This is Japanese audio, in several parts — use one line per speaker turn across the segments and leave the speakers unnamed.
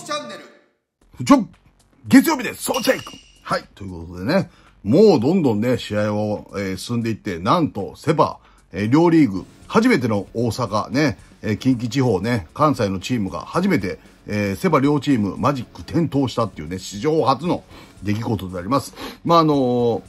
きチャンネル。ちょ、月曜日です。チェックはい、ということでね、もうどんどんね、試合を、えー、進んでいって、なんと、セパ、えー、両リーグ、初めての大阪ね、えー、近畿地方ね、関西のチームが初めて、えー、セバ両チームマジック点灯したっていうね、史上初の出来事であります。まあ、あのー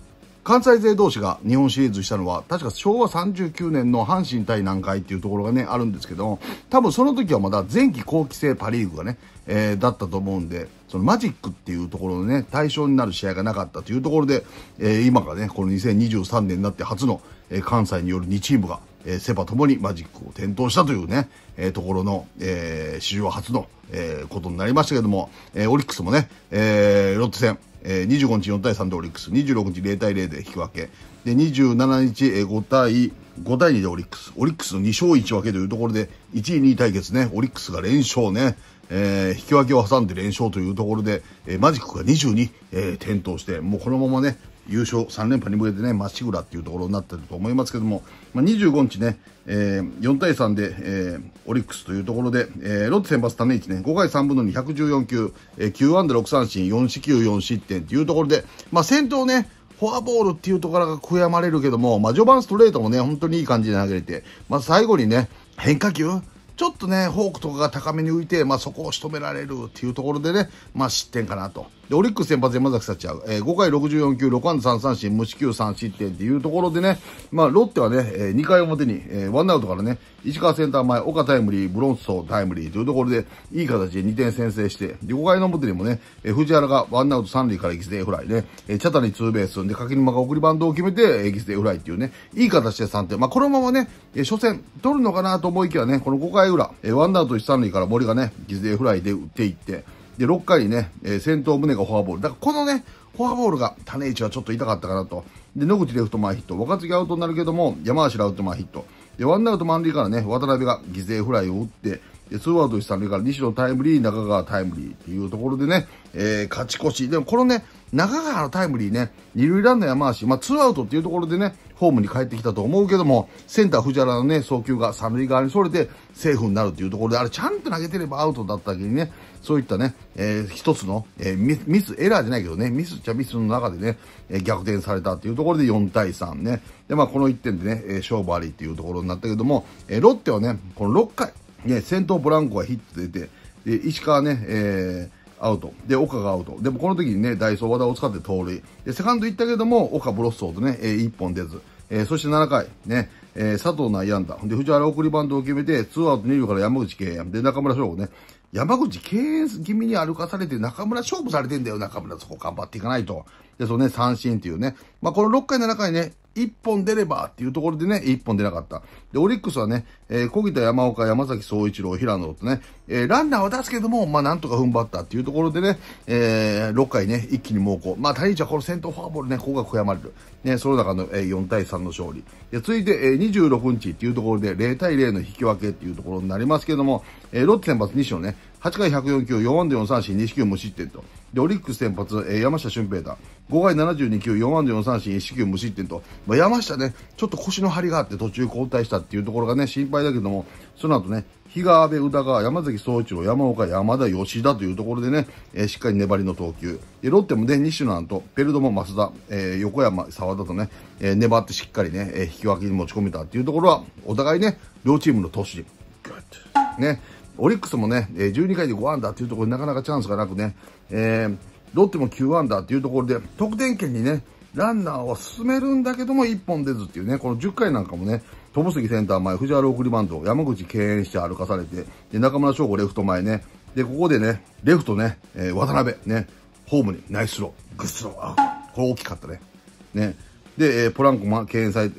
関西勢同士が日本シリーズしたのは、確か昭和39年の阪神対南海っていうところがね、あるんですけども、多分その時はまだ前期後期制パリーグがね、えー、だったと思うんで、そのマジックっていうところのね、対象になる試合がなかったというところで、えー、今がね、この2023年になって初の、えー、関西による2チームが、えー、セパともにマジックを点灯したというね、えー、ところの、えー、史上初の、えー、ことになりましたけども、えー、オリックスもね、えー、ロッテ戦、え25日4対3でオリックス26日0対0で引き分けで27日、え5対5対2でオリックスオリックスの2勝1分けというところで1位2位対決ねオリックスが連勝ね、えー、引き分けを挟んで連勝というところで、えー、マジックが22、えー、点灯してもうこのままね優勝3連覇に向けてね、まっしぐらっていうところになってると思いますけども、まあ、25日ね、えー、4対3で、えー、オリックスというところで、えー、ロッテ先発種市ね、5回3分の2、114球、えー、9安打6三振、4四球4失点というところで、まあ、先頭ね、フォアボールっていうところが悔やまれるけども、まあ、序盤ストレートもね、本当にいい感じで投げれて、まあ、最後にね、変化球ちょっとね、フォークとかが高めに浮いて、まあ、そこを仕留められるっていうところでね、まあ、失点かなと。で、オリックス先発山崎幸ちえー、5回64球、6安打3三振、無四球3失点っていうところでね、まあ、ロッテはね、えー、2回表に、えー、ワンアウトからね、石川センター前、岡タイムリー、ブロンソータイムリーというところで、いい形で2点先制して、で、5回の表にもね、えー、藤原がワンアウト3塁から犠牲フライね、えー、茶谷ツーベースで、柿沼が送りバンドを決めて、えー、犠牲フライっていうね、いい形で3点。まあ、このままね、えー、初戦、取るのかなと思いきやね、この5回裏、えー、ワンアウト1、3塁から森がね、犠牲フライで打っていって、で、6回にね、えー、先頭胸がフォアボール。だからこのね、フォアボールが種市はちょっと痛かったかなと。で、野口レフト前ヒット。若槻アウトになるけども、山足ラウト前ヒット。で、ワンアウト満塁からね、渡辺が犠牲フライを打って、で、ツーアウト一三塁から西野タイムリー、中川タイムリーっていうところでね、えー、勝ち越し。でもこのね、中川のタイムリーね、二塁ランナー山足、まあツーアウトっていうところでね、ホームに帰ってきたと思うけども、センター藤原のね、送球が三塁側にそれて、セーフになるっていうところで、あれちゃんと投げてればアウトだったけにね、そういったね、えー、一つの、えー、ミス、エラーじゃないけどね、ミスっちゃミスの中でね、えー、逆転されたっていうところで4対3ね。で、まあこの1点でね、えー、勝負ありっていうところになったけども、えー、ロッテはね、この6回、ね、先頭ブランコがヒット出て、で、石川ね、えー、アウト。で、岡がアウト。でもこの時にね、ダイソー和田を使って盗塁。で、セカンド行ったけども、岡ブロッソーとね、えー、1本出ず。えー、そして7回、ね、えー、佐藤内安打。で、藤原送りバントを決めて、ツーアウト2塁から山口敬也。で、中村翔吾ね、山口敬遠気味に歩かされて中村勝負されてんだよ、中村。そこ頑張っていかないと。で、そのね、三振っていうね。まあ、この6回、7回ね、1本出ればっていうところでね、1本出なかった。で、オリックスはね、えー、小木田山岡、山崎総一郎、平野とね、えー、ランナーは出すけども、まあ、なんとか踏ん張ったっていうところでね、えー、6回ね、一気に猛攻。まあ、谷口はこの先頭フォアボールね、ここが悔やまれる。ね、その中の、えー、4対3の勝利。で、続いて、えー、26日っていうところで、0対0の引き分けっていうところになりますけども、えー、ロッテ先発2勝ね、8回104球、4安打4三振、2四球無失点と。で、オリックス先発、えー、山下俊平だ。5回72球、4安打4三振、1四球無失点と、まあ、山下ね、ちょっと腰の張りがあって途中交代したっていうところがね、心配だけども、その後ね、比嘉、阿部、宇田川、山崎総一郎、山岡、山田、吉田というところでね、えー、しっかり粘りの投球。で、ロッテもね、西野なんと、ペルドも増田、えー、横山、沢田とね、えー、粘ってしっかりね、え引き分けに持ち込めたっていうところは、お互いね、両チームの投手陣。ね、オリックスもね、12回で5安打っていうところになかなかチャンスがなくね、えー、ロッテも9アンダーっていうところで、得点圏にね、ランナーを進めるんだけども1本出ずっていうね、この10回なんかもね、友杉センター前、藤原送りバント、山口敬遠して歩かされて、で、中村翔吾レフト前ね、で、ここでね、レフトね、えー、渡辺ね、ホームにナイスロー、グッスロー、あ、これ大きかったね。ね。で、えー、ポランコ敬遠され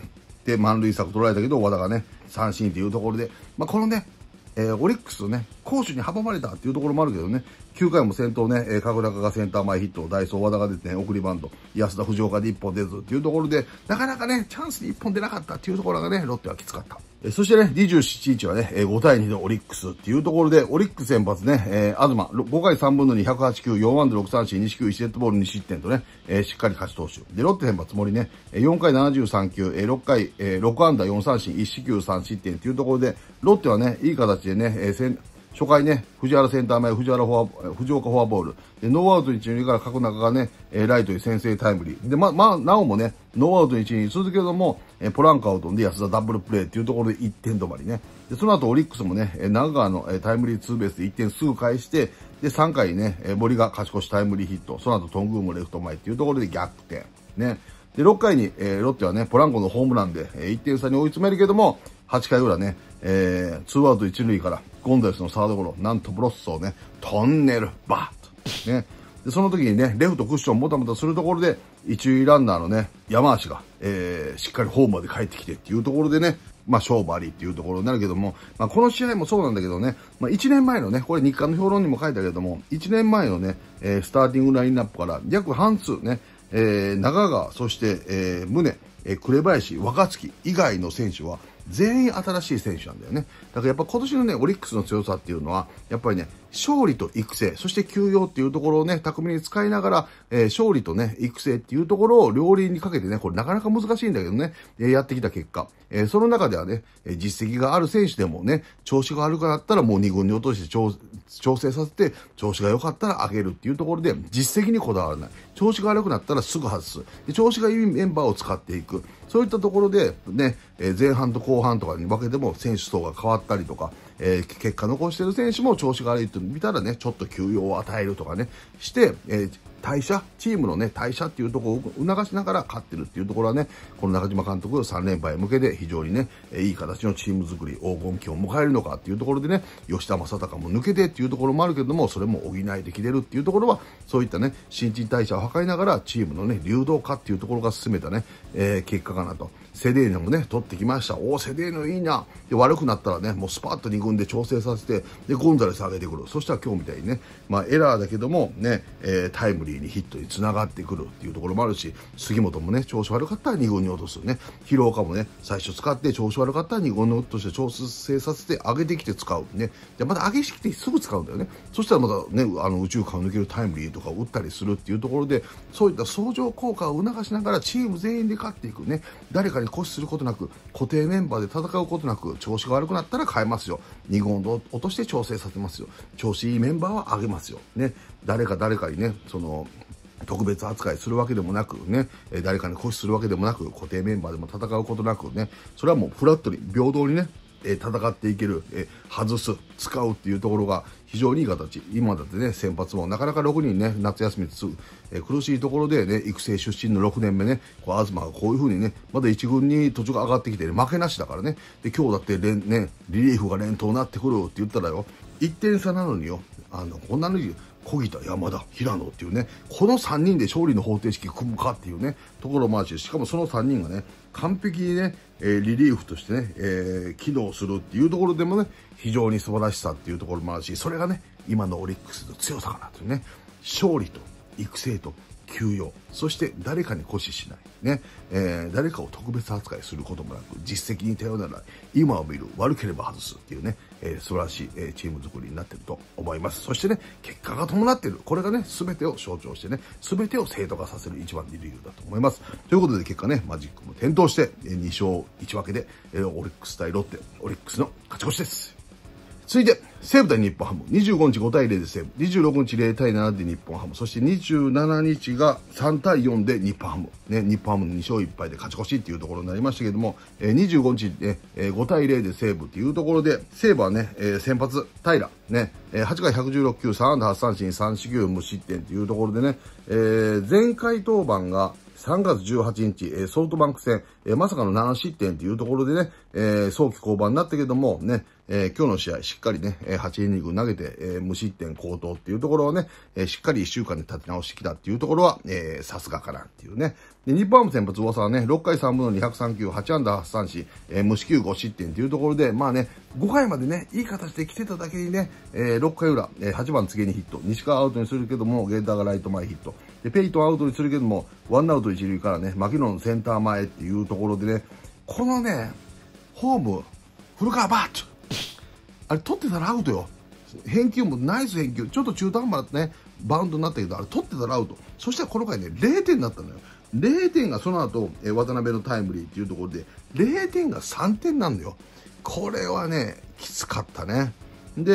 て、満塁策取られたけど、和田がね、三振っていうところで、まあ、このね、えー、オリックスね、攻守に阻まれたっていうところもあるけどね、9回も先頭ね、えー、神楽がセンター前ヒット、ダイソー和田がですね、送りバント、安田藤岡で1本出ずっていうところで、なかなかね、チャンスに1本出なかったっていうところがね、ロッテはきつかった。えー、そしてね、27日はね、えー、5対2のオリックスっていうところで、オリックス先発ね、えー、東、5回3分の2、108球、4安打6三振、2四1セットボール2失点とね、えー、しっかり勝ち投手。で、ロッテ先発森ね、4回73球、え6回、えー、6安打4三振、1四球3失点っていうところで、ロッテはね、いい形でね、えー、初回ね、藤原センター前、藤原フォア、藤岡フォアボール。で、ノーアウト一塁から角中がね、えー、ライトに先制タイムリー。で、ま、まあ、なおもね、ノーアウト一塁に続けども、えー、ポランカを飛んで安田ダブルプレーっていうところで1点止まりね。で、その後オリックスもね、えー、長川の、えー、タイムリーツーベースで1点すぐ返して、で、3回ね、えー、森が勝ち越しタイムリーヒット。その後トングーもレフト前っていうところで逆転。ね。で、6回に、えー、ロッテはね、ポランコのホームランで、えー、1点差に追い詰めるけども、8回裏ね、えー、ツーアウト一塁からゴンザレスのサードゴロ、なんとブロッソをね、トンネル、バーッと。ね。で、その時にね、レフトクッションもたもたするところで、一塁ランナーのね、山足が、えー、しっかりホームまで帰ってきてっていうところでね、まあ、勝負ありっていうところになるけども、まあ、この試合もそうなんだけどね、まあ、1年前のね、これ日韓の評論にも書いたけども、1年前のね、えー、スターティングラインナップから約半数ね、えー、中川、そして、えー、宗、えー、紅林、若月以外の選手は、全員新しい選手なんだよね。だからやっぱ今年のね、オリックスの強さっていうのは、やっぱりね、勝利と育成、そして休養っていうところをね、巧みに使いながら、えー、勝利とね、育成っていうところを両輪にかけてね、これなかなか難しいんだけどね、えー、やってきた結果、えー、その中ではね、え実績がある選手でもね、調子が悪くなったらもう2軍に落として調調整させて、調子が良かったら上げるっていうところで、実績にこだわらない。調子が悪くなったらすぐ外す。で調子がいいメンバーを使っていく。そういったところで、ね、え前半と後半とかに分けても選手層が変わったりとか、えー、結果残してる選手も調子が悪いって見たらね、ちょっと休養を与えるとかね、して、えー代謝、チームのね、代謝っていうところを促しながら勝ってるっていうところはね、この中島監督3連敗へ向けて非常にね、いい形のチーム作り、黄金期を迎えるのかっていうところでね、吉田正尚も抜けてっていうところもあるけども、それも補いできてるっていうところは、そういったね、新陳代謝を図りながら、チームのね、流動化っていうところが進めたね、えー、結果かなと。セデーニョもね、取ってきました。おお、セデーニョいいな。で、悪くなったらね、もうスパッと2軍で調整させて、で、ゴンザレス上げてくる。そしたら今日みたいにね、まあエラーだけども、ね、えー、タイムリーにヒットにつながってくるっていうところもあるし、杉本もね、調子悪かったら2軍に落とすね。広岡もね、最初使って調子悪かったら2軍に落として調整させて上げてきて使う。ね。で、また上げしききてすぐ使うんだよね。そしたらまたね、あの、宇宙間を抜けるタイムリーとか打ったりするっていうところで、そういった相乗効果を促しながらチーム全員で勝っていくね。誰かに固視することなく、固定メンバーで戦うことなく、調子が悪くなったら変えますよ。2軍を落として調整させますよ。調子いいメンバーは上げますよ。ね。誰か誰かにね、その、特別扱いするわけでもなくね、誰かに固視するわけでもなく、固定メンバーでも戦うことなくね、それはもうフラットに、平等にね、え戦っていける、え外す、使うっていうところが非常にいい形。今だってね、先発もなかなか6人ね、夏休みつ、え苦しいところでね、育成出身の6年目ね、こう東がこういうふうにね、まだ1軍に途中が上がってきて、ね、負けなしだからね。で、今日だってね、リリーフが連投になってくるって言ったらよ、1点差なのによ、あの、こんなのに、小木田、山田、平野っていうね、この3人で勝利の方程式組むかっていうね、ところもあるし、しかもその3人がね、完璧にね、えリリーフとしてね、え機能するっていうところでもね、非常に素晴らしさっていうところもあるし、それがね、今のオリックスの強さかなというね、勝利と育成と休養、そして誰かに固視しない、ね、えー、誰かを特別扱いすることもなく、実績に頼らない、今を見る、悪ければ外すっていうね、えー、素晴らしい、えチーム作りになってると思います。そしてね、結果が伴っている。これがね、すべてを象徴してね、すべてを正当化させる一番の理由だと思います。ということで結果ね、マジックも点灯して、え2勝1分けで、えオリックス対ロッテ、オリックスの勝ち越しです。続いて、西武対日本ハム。25日5対0で西武。26日0対7で日本ハム。そして27日が3対4で日本ハム。ね、日本ハムの2勝1敗で勝ち越しっていうところになりましたけども、えー、25日、ねえー、5対0で西武っていうところで、西武はね、えー、先発、平、ね、えー、8回116球、3安打8三振、3四球無失点っていうところでね、えー、前回登板が、3月18日、えソフトバンク戦、えまさかの7失点というところでね、えー、早期降板になったけども、ね、えー、今日の試合、しっかりね、8イニング投げて、えー、無失点高騰っていうところをね、えー、しっかり1週間で立て直してきたっていうところは、えさすがかなっていうね。で、日本ハム先発大沢ね、6回3分の203球、8ダー8三し。え無四球5失点っていうところで、まあね、5回までね、いい形で来てただけにね、え6回裏、え8番次にヒット、西川アウトにするけども、ゲーターがライト前ヒット、で、ペイトアウトにするけども、ワンアウト一塁からね、マキノンセンター前っていうところでね、このね、ホーム、古川バーと、あれ取ってたらアウトよ返球もナイス返球ちょっと中途半端だねバウンドになったけどあれ取ってたらアウトそしたらこの回ね0点になったのよ0点がその後、え渡辺のタイムリーっていうところで0点が3点なんだよこれはねきつかったねで、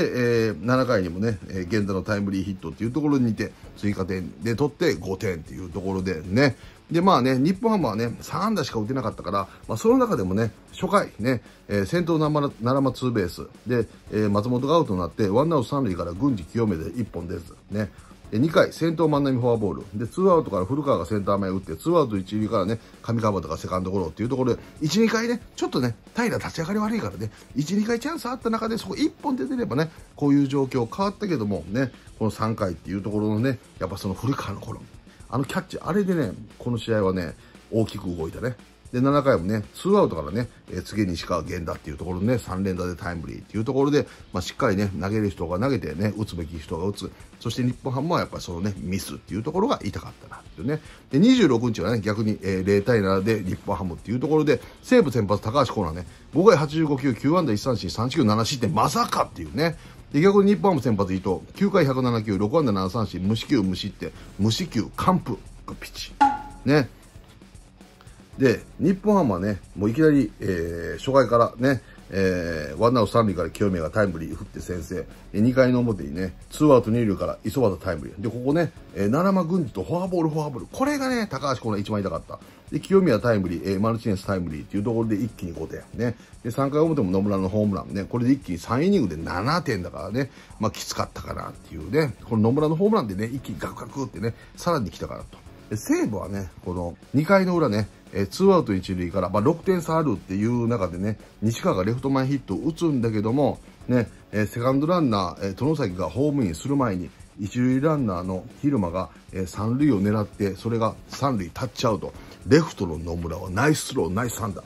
えー、7回にもね、えー、源田のタイムリーヒットっていうところにて追加点で取って5点っていうところでね、で、まあね、日本ハムはね、3安打しか打てなかったから、まあ、その中でもね、初回ね、えー、先頭なまなツーベースで、えー、松本がアウトになって、ワンアウト三塁から郡司清めで1本出ず、ね、2回、先頭万波フォアボール。で、2アウトから古川がセンター前打って、2アウト1塁からね、上川とがセカンドゴロっていうところで、1、2回ね、ちょっとね、平立ち上がり悪いからね、1、2回チャンスあった中で、そこ1本出てればね、こういう状況変わったけども、ね、この3回っていうところのね、やっぱその古川の頃、あのキャッチ、あれでね、この試合はね、大きく動いたね。で、7回もね、ツーアウトからね、えー、次西川源田っていうところね、3連打でタイムリーっていうところで、まあ、しっかりね、投げる人が投げてね、打つべき人が打つ。そして日本ハムはやっぱりそのね、ミスっていうところが痛かったなっていうね。で、26日はね、逆に、えー、0対7で日本ハムっていうところで、西武先発高橋コーナーね、5回85球、9安打1三振、3 9球7失点、まさかっていうね。で逆に日本ハム先発伊藤9回107球6安打7三振無四球無失点無四球完封ピッチねで日本ハムはねもういきなり、えー、初回からねえー、ワンアウト三塁から清宮がタイムリー振って先制。2回の表にね、ツーアウト二塁から磯端タイムリー。で、ここね、えー、七間軍事とフォアボール、フォアボール。これがね、高橋コーナー一番痛かった。で、清宮タイムリー、えー、マルチネスタイムリーっていうところで一気に5点。ね。で、3回表も野村のホームランね。これで一気に3イニングで7点だからね。まあ、きつかったかなっていうね。この野村のホームランでね、一気にガクガクってね、さらに来たからと。西武はね、この2回の裏ね、えー、2アウト1塁から、まあ、6点差あるっていう中でね、西川がレフト前ヒットを打つんだけども、ね、えー、セカンドランナー、えー、殿崎がホームインする前に、1塁ランナーの昼間が、えー、塁を狙って、それが3塁タッチアウト。レフトの野村はナイススロー、ナイスサンダ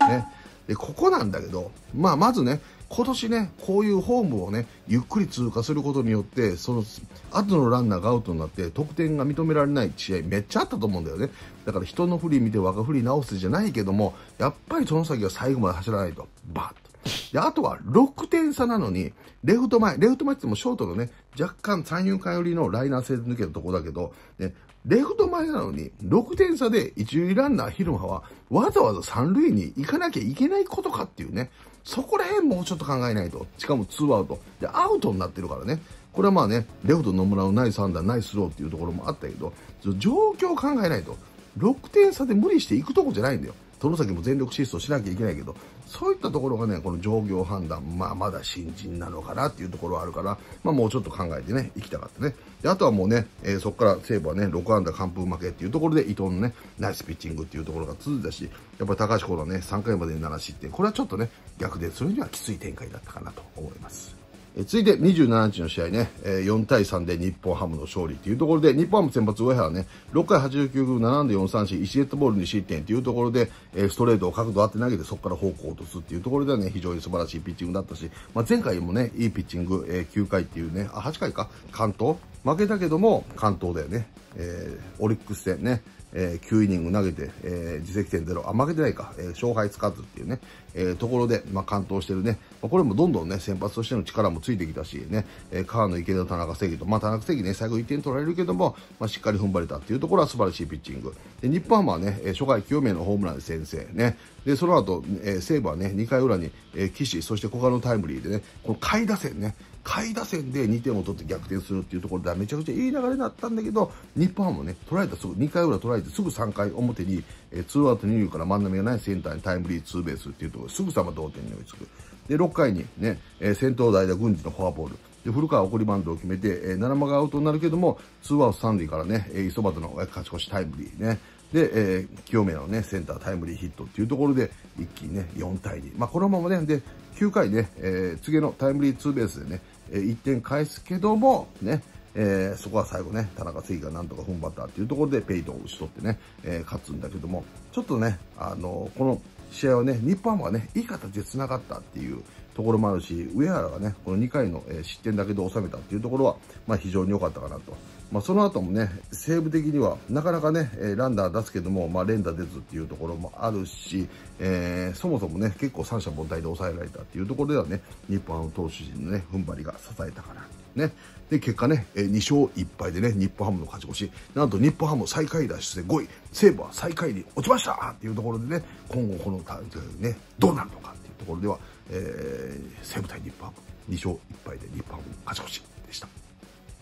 ー。ね。で、ここなんだけど、まあ、まずね、今年ね、こういうホームをね、ゆっくり通過することによって、その、後のランナーがアウトになって、得点が認められない試合めっちゃあったと思うんだよね。だから人の振り見て若振り直すじゃないけども、やっぱりその先は最後まで走らないと、バッと。で、あとは6点差なのに、レフト前、レフト前って言ってもショートのね、若干3、4回寄りのライナー性抜けるとこだけど、ね、レフト前なのに、6点差で一塁ランナー昼間は、わざわざ三塁に行かなきゃいけないことかっていうね。そこら辺もうちょっと考えないと。しかも2アウト。で、アウトになってるからね。これはまあね、レフト野村のナイスアンダー、ナイスローっていうところもあったけど、状況を考えないと。6点差で無理していくとこじゃないんだよ。その先も全力疾走しなきゃいけないけど、そういったところがね、この状況判断、まあまだ新人なのかなっていうところはあるから、まあもうちょっと考えてね、行きたかったね。で、あとはもうね、えー、そこから西武はね、6安打完封負けっていうところで伊藤のね、ナイスピッチングっていうところが続いたし、やっぱり高橋コーはね、3回までに7失点、これはちょっとね、逆でそれにはきつい展開だったかなと思います。え続いて27日の試合ね、え4対3で日本ハムの勝利というところで、日本ハム先発上原ね、6回89分7で4三振、1デットボール2失点というところで、えストレートを角度あって投げてそこから方向を落とすっていうところではね、非常に素晴らしいピッチングだったし、まあ、前回もね、いいピッチング、え9回っていうね、あ、8回か、関東負けたけども関東だよね、えー、オリックス戦ね、えー、9イニング投げて、えー、自責点ロ。あ、負けてないか、えー、勝敗つかずっていうね、えー、ところで、まあ、完投してるね、まあ、これもどんどんね、先発としての力もついてきたし、ね、えー、川野池田、田中正義と、まあ、田中正義ね、最後1点取られるけども、まあ、しっかり踏ん張れたっていうところは素晴らしいピッチング。で、日本ハムはね、初回9名のホームランで先制ね、で、その後、えー、西武はね、2回裏に、えー、岸、そして古賀のタイムリーでね、この下位打線ね、下位打線で2点を取って逆転するっていうところではめちゃくちゃいい流れだったんだけど、日本ハムね、取られたすぐ、2回裏取られてすぐ3回表に、えツー、アウト2塁から真ん中がないセンターにタイムリーツーベースっていうところ、すぐさま同点に追いつく。で、6回にね、えー、先頭代打軍事のフォアボール。で、古川送りバンドを決めて、えー、7間がアウトになるけども、ツーアウト3塁からね、えー、磯端の勝ち越しタイムリーね。で、えー、清明のね、センタータイムリーヒットっていうところで、一気にね、4対2。まあ、このままね、で、9回ね、えー、次のタイムリーツーベースでね、え1点返すけども、ね、えー、そこは最後ね、田中正義がなんとか踏ん張ったっていうところでペイトを打ち取ってね、えー、勝つんだけども、ちょっとね、あのー、この試合はね、日本はね、いい形で繋がったっていうところもあるし、上原がね、この2回の失点だけで収めたっていうところは、まあ非常に良かったかなと。まあ、その後もね、西武的にはなかなかね、ランナー出すけども、まあ、連打出ずっていうところもあるし、えー、そもそもね、結構三者凡退で抑えられたっていうところではね、日本ハム投手陣のね、踏ん張りが支えたかな。ね。で、結果ね、2勝1敗でね、日本ハムの勝ち越し、なんと日本ハム最下位脱出で5位、西武は最下位に落ちましたっていうところでね、今後この大会ね、どうなるのかっていうところでは、えー、西武対日本ハム、2勝1敗で日本ハム勝ち越しでした。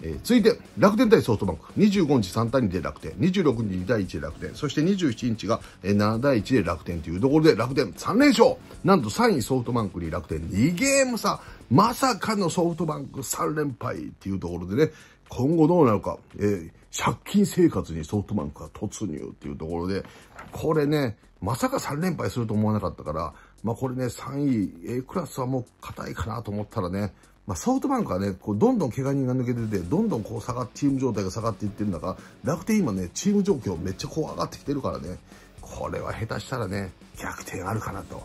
えー、続いて楽天対ソフトバンク25日3対2で楽天26日2対1で楽天そして27日が7対1で楽天というところで楽天3連勝なんと3位ソフトバンクに楽天2ゲーム差まさかのソフトバンク3連敗っていうところでね今後どうなるか、えー、借金生活にソフトバンクが突入っていうところでこれねまさか3連敗すると思わなかったからまあこれね3位 A クラスはもう硬いかなと思ったらねまあ、ソフトバンクはね、こうどんどん怪我人が抜けてて、どんどんこう下がチーム状態が下がっていってるんだが、楽天今ね、チーム状況めっちゃこう上がってきてるからね、これは下手したらね、逆転あるかなと。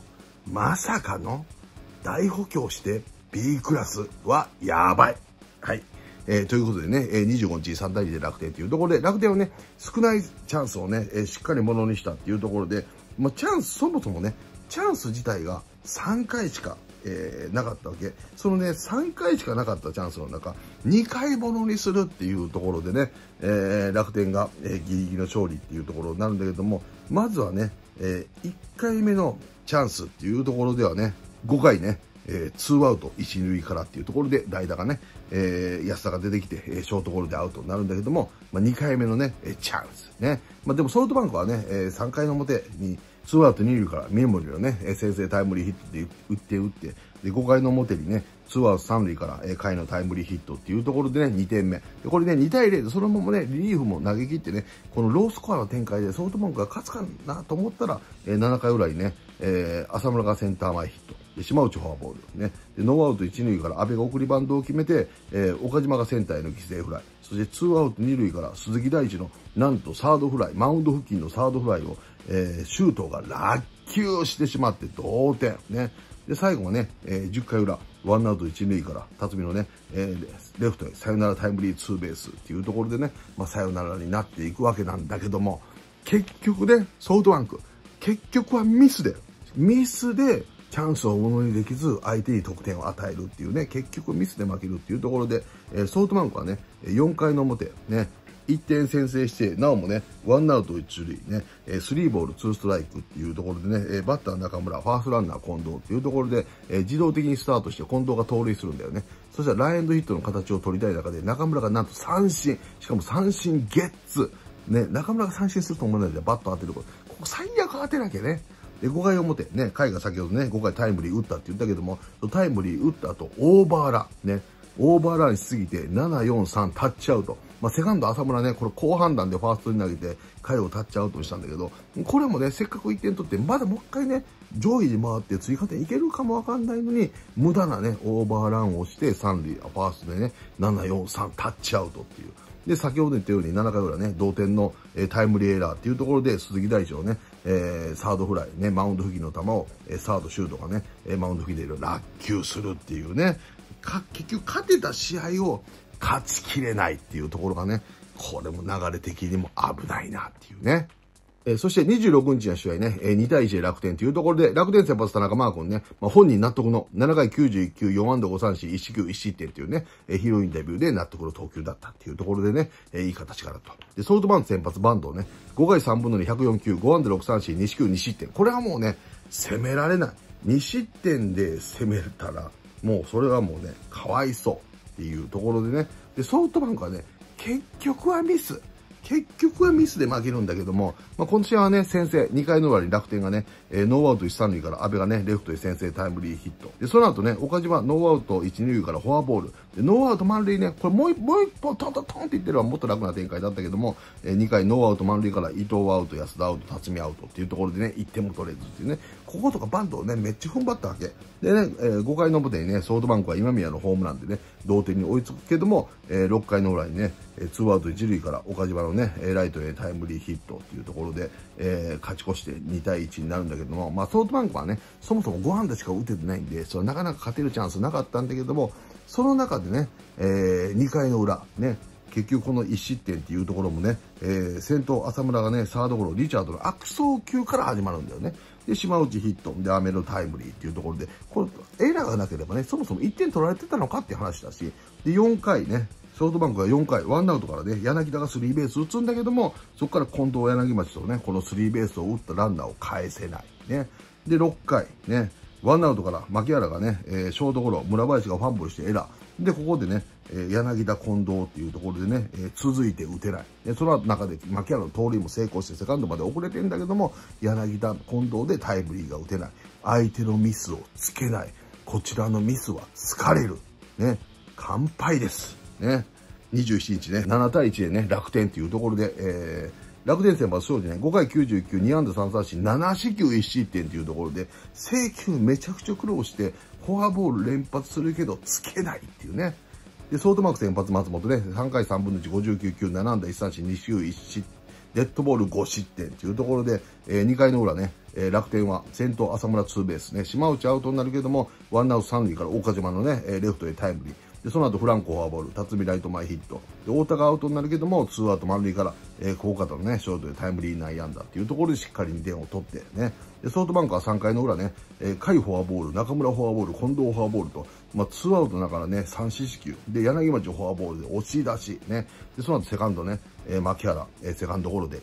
まさかの大補強して B クラスはやばい。はい。えー、ということでね、えー、25日3対2で楽天というところで、楽天はね、少ないチャンスをね、えー、しっかりものにしたっていうところで、まあ、チャンス、そもそもね、チャンス自体が3回しかえー、なかったわけ。そのね、3回しかなかったチャンスの中、2回ものにするっていうところでね、えー、楽天が、えー、ギリギリの勝利っていうところになるんだけども、まずはね、えー、1回目のチャンスっていうところではね、5回ね、えー、2アウト1塁からっていうところで代打がね、えー、安田が出てきて、えー、ショートゴールでアウトになるんだけども、まあ、2回目のね、えー、チャンスね。まあ、でもソフトバンクはね、えー、3回の表に、ツーアウト二塁から三森をね、先制タイムリーヒットで打って打って、で、5回の表にね、ツーアウト三塁からえ回のタイムリーヒットっていうところでね、2点目。で、これね、2対0で、そのままね、リリーフも投げ切ってね、このロースコアの展開でソフトバンクが勝つかなと思ったら、えー、7回ぐらいね、えー、浅村がセンター前ヒット。で、島内フォアボール。ね。で、ノーアウト一塁から安倍が送りバンドを決めて、えー、岡島がセンターへの犠牲フライ。そしてツーアウト二塁から鈴木大地のなんとサードフライ、マウンド付近のサードフライをえー、周東が落球してしまって同点。ね。で、最後はね、えー、10回裏、ワンアウト一塁から、辰巳のね、えー、レフトへサヨナラタイムリーツーベースっていうところでね、まあ、サヨナラになっていくわけなんだけども、結局ね、ソフトバンク、結局はミスで、ミスでチャンスをものにできず、相手に得点を与えるっていうね、結局ミスで負けるっていうところで、えー、ソフトバンクはね、4回の表、ね、1点先制して、なおもね、ワンアウト1塁、ね、えー、ボールツーストライクっていうところでね、えバッター中村、ファーストランナー近藤っていうところで、え自動的にスタートして近藤が盗塁するんだよね。そしたらライエンドヒットの形を取りたい中で、中村がなんと三振、しかも三振ゲッツ。ね、中村が三振すると思わないで、バット当てること。ここ最悪当てなきゃね。で、5回表、ね、回が先ほどね、5回タイムリー打ったって言ったけども、タイムリー打った後、オーバーラ、ね、オーバーランしすぎて7、4、3タッチアウト。まあ、セカンド浅村ね、これ高判断でファーストに投げて、回をタッチアウトにしたんだけど、これもね、せっかく1点取って、まだもう一回ね、上位に回って追加点いけるかもわかんないのに、無駄なね、オーバーランをして、三塁、ファーストでね、7、4、3タッチアウトっていう。で、先ほど言ったように7回裏ね、同点の、えタイムリーエラーっていうところで、鈴木大地をね、えー、サードフライ、ね、マウンド付近の球を、えー、サードシュートがね、えマウンド付近でい落球するっていうね、か結局勝てた試合を勝ちきれないっていうところがね、これも流れ的にも危ないなっていうね。えそして26日の試合ね、え2対1で楽天というところで、楽天先発田中マー君ね、まあ、本人納得の7回91球、4安打5三振、1四球、1失点というね、えヒロインデビューで納得の投球だったっていうところでね、えいい形からと。で、ソフトバンク先発バンドをね、5回3分の2、104球、5安打6三振、2四球、2失点。これはもうね、攻められない。2失点で攻めたら、もうそれはもうね、かわいそうっていうところでね。で、ソフトバンクはね、結局はミス。結局はミスで負けるんだけども、まあ、今年はね、先生、2回の裏に楽天がね、えー、ノーアウト1、3塁から阿部がね、レフトへ先制タイムリーヒット。で、その後ね、岡島、ノーアウト1、2塁からフォアボール。で、ノーアウト満塁ね、これもう一本、トントントンっていってればもっと楽な展開だったけども、えー、2回ノーアウト満塁から伊藤アウト、安田アウト、辰巳アウトっていうところでね、1点も取れずっていうね、こことかバントをね、めっちゃ踏ん張ったわけ。でね、えー、5回の表にね、ソードバンクは今宮のホームランでね、同点に追いつくけども、えー、6回の裏にね、えー、2アウト1塁から岡島のね、ライトへタイムリーヒットっていうところで、えー、勝ち越して2対1になるんだけども、まあ、ソフトバンクはね、そもそもご飯でしか打ててないんで、それなかなか勝てるチャンスなかったんだけども、その中でね、えー、2回の裏、ね、結局この1失点っていうところもね、えー、先頭浅村がね、サードゴロ、リチャードの悪送球から始まるんだよね。で、島内ヒット、で、アメのタイムリーっていうところで、これ、エラーがなければね、そもそも1点取られてたのかって話だし、で、4回ね、ソフトバンクが4回、ワンアウトからね、柳田がスリーベース打つんだけども、そこから近藤柳町とね、このスリーベースを打ったランナーを返せない。ね。で、6回、ね、ワンアウトから牧原がね、えー、ショートゴロ、村林がファンボルしてエラー。で、ここでね、えー、柳田、近藤っていうところでね、えー、続いて打てない。で、その中で牧原の盗塁も成功してセカンドまで遅れてんだけども、柳田、近藤でタイムリーが打てない。相手のミスをつけない。こちらのミスは疲れる。ね、乾杯です。ね、27日ね、7対1でね、楽天っていうところで、えー、楽天戦はそうじゃない、5回99、2安打3三振、7四球1失点っていうところで、制球めちゃくちゃ苦労して、フォアボール連発するけど、つけないっていうね。で、ソートマーク先発松本ね、3回3分の1、59球、7安打1三振、2球1失デッドボール5失点というところで、えー、2回の裏ね、えー、楽天は先頭浅村ツーベースね、島内アウトになるけども、ワンアウト3塁から岡島のね、レフトへタイムリー。で、その後フランコフォアボール、辰巳ライト前ヒット。で、太田がアウトになるけども、ツーアウト満塁から、えー、高方のね、ショートでタイムリー内野安打っていうところでしっかり2点を取ってね。で、ソフトバンクは3回の裏ね、えー、甲斐フォアボール、中村フォアボール、近藤フォアボールと、まあ、ツーアウトだからね、三四四球。で、柳町フォアボールで押し出し、ね。で、その後セカンドね、えー、牧原、えー、セカンドゴロで、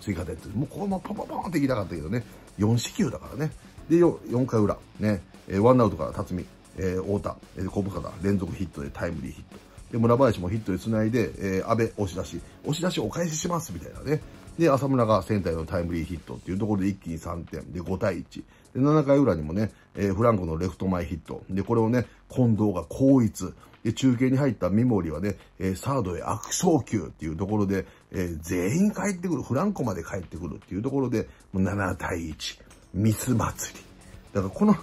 追加点って、もうこのままパパパンっていきたかったけどね、4四球だからね。で、4, 4回裏、ね、えー、ワンアウトから辰巳。えー、太田、えー、小深田、連続ヒットでタイムリーヒット。で、村林もヒットで繋いで、えー、安倍押し出し、押し出しお返しします、みたいなね。で、浅村がセンターへのタイムリーヒットっていうところで一気に3点。で、5対1。で、7回裏にもね、えー、フランコのレフト前ヒット。で、これをね、近藤が後逸。で、中継に入った三森はね、えー、サードへ悪送球っていうところで、えー、全員帰ってくる。フランコまで帰ってくるっていうところで、もう7対1。ミス祭り。だからこの、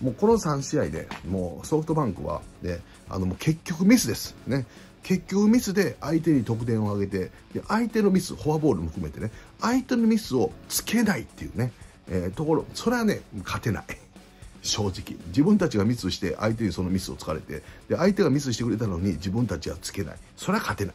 もうこの3試合でもうソフトバンクは、ね、あのもう結局ミスです、ね、結局ミスで相手に得点を挙げてで相手のミスフォアボールも含めてね相手のミスをつけないっていうね、えー、ところそれはね勝てない。正直自分たちがミスして相手にそのミスをつかれてで相手がミスしてくれたのに自分たちはつけないそれは勝てない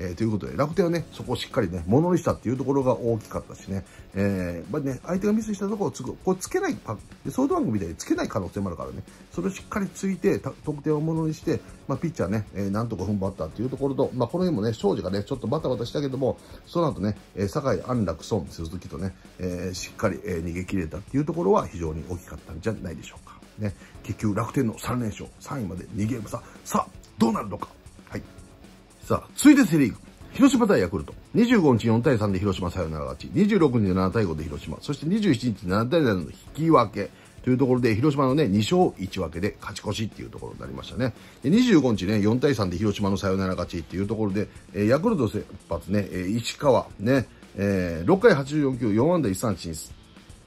えー、ということで、楽天はね、そこをしっかりね、ものにしたっていうところが大きかったしね、えー、まあね、相手がミスしたところをつく、これつけないパソード番組みたいにつけない可能性もあるからね、それをしっかりついて、得点をものにして、まあ、ピッチャーね、えー、なんとか踏ん張ったっていうところと、まあ、この辺もね、庄司がね、ちょっとバタバタしたけども、その後ね、えー、酒井安楽孫鈴木とね、えー、しっかり、えー、逃げ切れたっていうところは非常に大きかったんじゃないでしょうか。ね、結局楽天の3連勝、3位まで2ゲーム差、さあ、どうなるのか。さあ、続いてセリーグ。広島対ヤクルト。25日4対3で広島サヨナラ勝ち。26日7対5で広島。そして27日7対7の引き分け。というところで、広島のね、2勝1分けで勝ち越しっていうところになりましたね。で25日ね、4対3で広島のサヨナラ勝ちっていうところで、えー、ヤクルト先発ね、えー、石川ね、えー、6回84球、4安打1三振、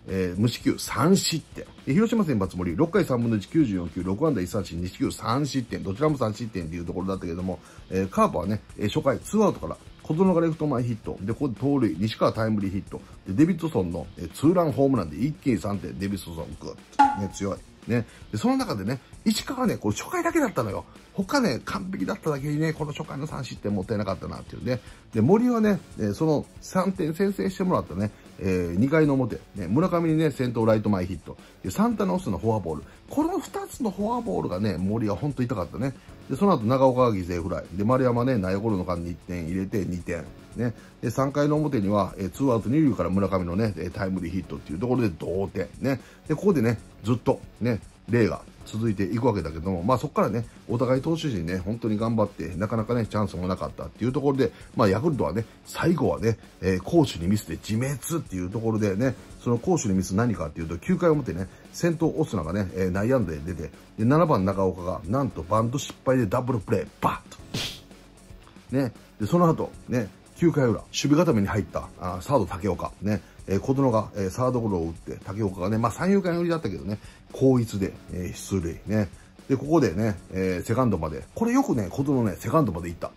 えー、無四球3失点。広島先発森、6回3分の1、94球、6安打1三振、2四球3失点。どちらも3失点っていうところだったけども、えー、カープはね、初回2アウトから小園がレフト前ヒット、で、ここで盗塁、西川タイムリーヒット、で、デビッドソンのえツーランホームランで一気に3点、デビッドソングッ、ね、強い。ね。で、その中でね、石川ね、これ初回だけだったのよ。他ね、完璧だっただけにね、この初回の3失点もったいなかったなっていうね。で、森はね、えその3点先制してもらったね、えー、2回の表、ね、村上にね、先頭ライト前ヒット、でサンタナオスのフォアボール、この2つのフォアボールがね、森は本当痛かったね。で、その後長岡が犠牲フライ、で、丸山ね、内野ゴロの間に1点入れて2点、ね、で3回の表には、えー、2アウト2塁から村上のね、タイムリーヒットっていうところで同点、ね、で、ここでね、ずっとね、レイが続いていくわけだけども、まあ、そこからね、お互い投手陣ね、本当に頑張って、なかなかね、チャンスもなかったっていうところで、まあ、ヤクルトはね、最後はね、えー、攻守にミスで自滅っていうところでね、その攻守にミス何かっていうと、9回表ね、先頭オスナがね、えー、内ん安で出て、で、7番中岡が、なんとバント失敗でダブルプレー、バッと。ね、で、その後、ね、9回裏、守備固めに入った、あサード竹岡、ね、えー、小園が、えー、サードゴロを打って、竹岡がね、まあ、三遊間寄りだったけどね、効逸で、えー、出塁ね。で、ここでね、えー、セカンドまで、これよくね、小園ね、セカンドまで行った。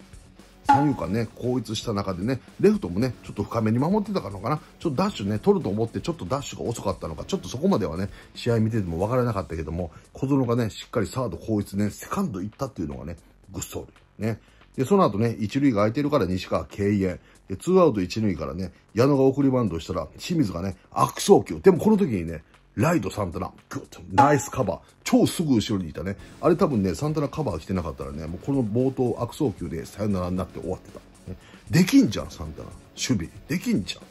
三遊間ね、効逸した中でね、レフトもね、ちょっと深めに守ってたのかな。ちょっとダッシュね、取ると思って、ちょっとダッシュが遅かったのか、ちょっとそこまではね、試合見てても分からなかったけども、小園がね、しっかりサード効逸ね、セカンド行ったっていうのがね、ぐっそり。ね。で、その後ね、一塁が空いてるから西川敬遠。で、ツーアウト一塁からね、矢野が送りバンドしたら、清水がね、悪送球。でもこの時にね、ライドサンタナ、グッと、ナイスカバー。超すぐ後ろにいたね。あれ多分ね、サンタナカバーしてなかったらね、もうこの冒頭悪送球でさよならになって終わってた。ね、できんじゃん、サンタナ。守備。できんじゃん。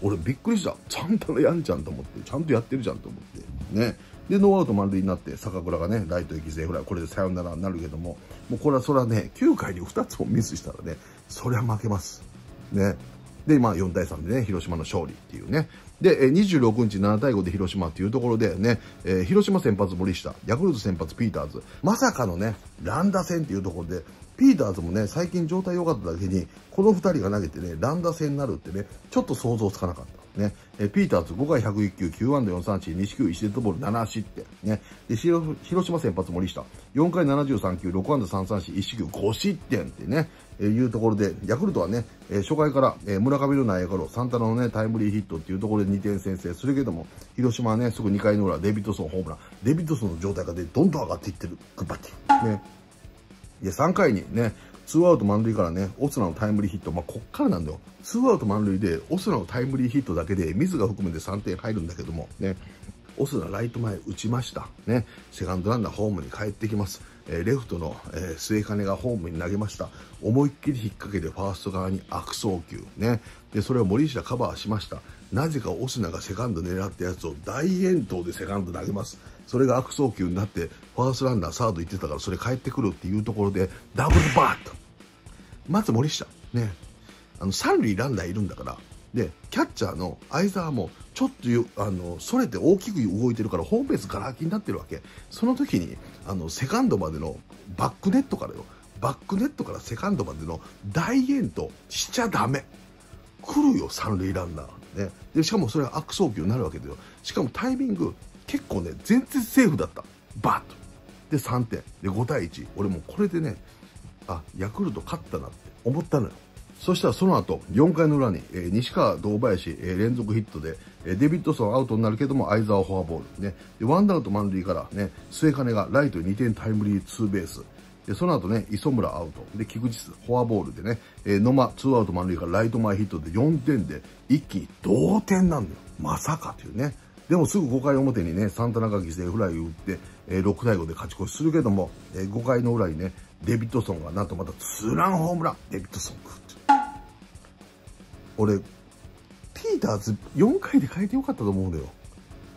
俺びっくりした。サンタナやんじゃんと思って、ちゃんとやってるじゃんと思って。ね。で、ノーアウト満塁になって、坂倉がね、ライト犠牲フライ、これでサヨナラになるけども、もうこれはそれはね、9回に2つもミスしたらね、そりゃ負けます。ね。で、まあ4対3でね、広島の勝利っていうね。で、26日7対5で広島っていうところでね、えー、広島先発森下、ヤクルト先発ピーターズ、まさかのね、乱打戦っていうところで、ピーターズもね、最近状態良かっただけに、この2人が投げてね、乱打戦になるってね、ちょっと想像つかなかった。ね、えピーターズ5回101球、9安打4三振、西球、1デッドボール7失点、ね、で広島先発森下、4回73球、6安打3三振、1四5失点ってね、えいうところで、ヤクルトはね、え初回から、え村上の内野ゴロ、サンタナのね、タイムリーヒットっていうところで2点先制するけども、広島はね、すぐ2回の裏、デビッドソンホームラン、デビッドソンの状態がで、どんどん上がっていってる、グッバッティ。ね。いや、3回にね、ツーアウト満塁からね、オスナのタイムリーヒット、まあ、こっからなんだよ。ツーアウト満塁で、オスナのタイムリーヒットだけで、ミスが含めて3点入るんだけども、ね、オスナライト前打ちました。ね、セカンドランナーホームに帰ってきます。えレフトの、え末金がホームに投げました。思いっきり引っ掛けてファースト側に悪送球。ね。で、それを森下カバーしました。なぜかオスナがセカンド狙ったやつを大遠投でセカンド投げます。それが悪送球になって、ファーストランナーサード行ってたからそれ帰ってくるっていうところで、ダブルバーッと。まず森下。ね。あの、三塁ランナーいるんだから、でキャッチャーの相澤もちょっとあのそれて大きく動いてるからホームベースがら空きになってるわけその時にあのセカンドまでのバックネットからよバックネットからセカンドまでの大ートしちゃダメ来るよ三塁ランナー、ね、でしかもそれは悪送球になるわけだよしかもタイミング結構ね全然セーフだったバッとで3点で5対1俺もこれでねあヤクルト勝ったなって思ったのよそしたらその後、4回の裏に、えー、西川、堂林、えー、連続ヒットで、えー、デビッドソンアウトになるけども、相沢フォアボール。ね。で、ワンダウト満塁から、ね、末金がライト2点タイムリーツーベース。で、その後ね、磯村アウト。で、菊池フォアボールでね、えー、野間、ツーアウト満塁からライト前ヒットで4点で、一気に同点なんだよ。まさかというね。でもすぐ5回表にね、サンタナが犠牲フライを打って、えー、6対5で勝ち越しするけども、えー、5回の裏にね、デビッドソンがなんとまたツーランホームラン。デビッドソン、俺、ピーターズ4回で変えてよかったと思うんだよ。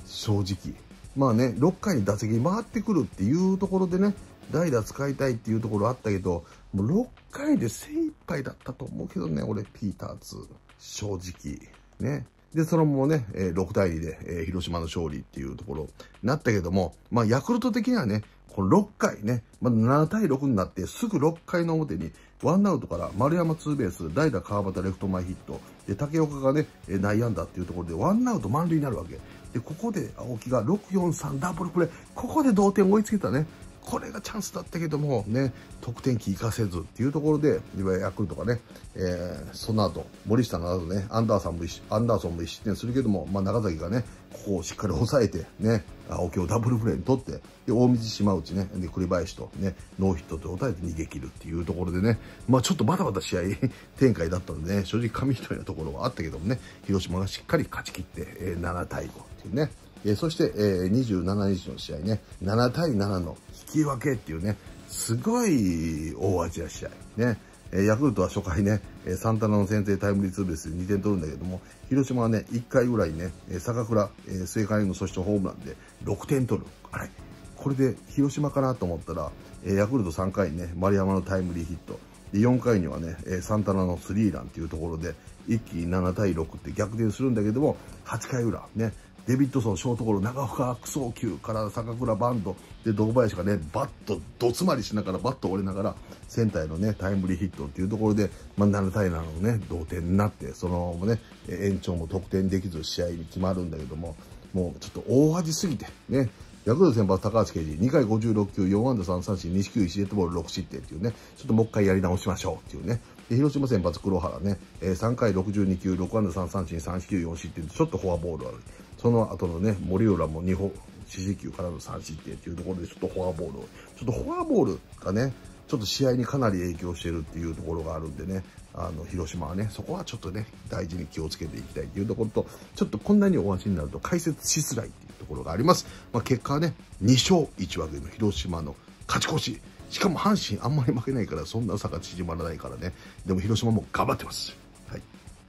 正直。まあね、6回に打席に回ってくるっていうところでね、代打使いたいっていうところあったけど、もう6回で精一杯だったと思うけどね、俺、ピーターズ。正直。ね。で、そのままね、6対2で、えー、広島の勝利っていうところなったけども、まあ、ヤクルト的にはね、この6回ね、まあ、7対6になってすぐ6回の表にワンアウトから丸山ツーベース、代打川端レフト前ヒット、で、竹岡がね、内野安打っていうところで、ワンアウト満塁になるわけ。で、ここで青木が6、4、3ダブルプレー、ここで同点追いつけたね。これがチャンスだったけども、ね、得点機生かせずっていうところで、いわゆるヤクルトがね、えー、その後、森下の後ね、アンダーソンもアンダーソンも失点するけども、まあ、長崎がね、ここをしっかり抑えて、ね、青木をダブルプレーに取って、で、大道島内ね、で、栗林とね、ノーヒットと抑えて逃げ切るっていうところでね、まあちょっとバタバタ試合 展開だったんでね、正直紙一重なところはあったけどもね、広島がしっかり勝ち切って、えー、7対5っていうね、えー、そして、えー、27日の試合ね、7対7のき分けっていうね、すごい大アジア試合。ね。えヤクルトは初回ね、えサンタナの先制タイムリーツーベースで2点取るんだけども、広島はね、1回ぐらいね、え坂倉、えー、末金のそしてホームランで6点取る。あれこれで広島かなと思ったら、えヤクルト3回ね、丸山のタイムリーヒット。で、4回にはね、えサンタナのスリーランっていうところで、一気に7対6って逆転するんだけども、8回裏、ね、デビッドソン、ショートゴロ、長岡悪送球から坂倉バンド、で、堂林がね、バット、どつまりしながら、バット折れながら、センターへのね、タイムリーヒットっていうところで、まあ、7対7のね、同点になって、そのままね、延長も得点できず試合に決まるんだけども、もうちょっと大味すぎて、ね、ヤクルト先発高橋奎二、2回56球、4安打3三振、2四球1デッドボール6失点っていうね、ちょっともう一回やり直しましょうっていうね。で、広島先発黒原ね、えー、3回62球、6安打3三振、3四球4失点ちょっとフォアボールある。その後のね、森浦も2本、四死球からの3失点っていうところでちょっとフォアボールを、ちょっとフォアボールがね、ちょっと試合にかなり影響してるっていうところがあるんでね、あの、広島はね、そこはちょっとね、大事に気をつけていきたいというところと、ちょっとこんなにお話になると解説しづらいっていうところがあります。まあ、結果はね、2勝1分けの広島の勝ち越し。しかも阪神あんまり負けないから、そんな差が縮まらないからね。でも広島も頑張ってます。はい。